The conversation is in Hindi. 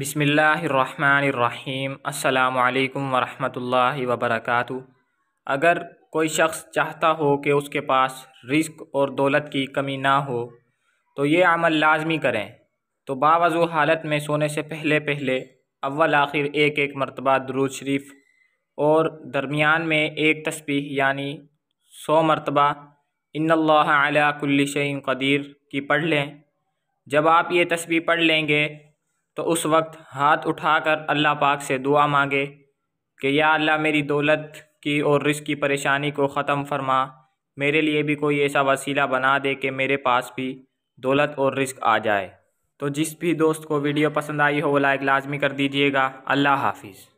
बिसमीम् अल्लाम वरहमल वबरक अगर कोई शख्स चाहता हो कि उसके पास रिस्क और दौलत की कमी ना हो तो ये अमल लाजमी करें तो बावजू हालत में सोने से पहले पहले अव्वल आखिर एक एक मरतबा दरूद शरीफ और दरमियान में एक तस्बीह यानी सौ मरतबा इन्ला कुल्लिशन कदीर की पढ़ लें जब आप ये तस्बीह पढ़ लेंगे तो उस वक्त हाथ उठाकर अल्लाह पाक से दुआ मांगे कि या अल्लाह मेरी दौलत की और रिस्क की परेशानी को ख़त्म फरमा मेरे लिए भी कोई ऐसा वसीला बना दे कि मेरे पास भी दौलत और रिस्क आ जाए तो जिस भी दोस्त को वीडियो पसंद आई हो वो लाइक लाजमी कर दीजिएगा अल्लाह हाफिज़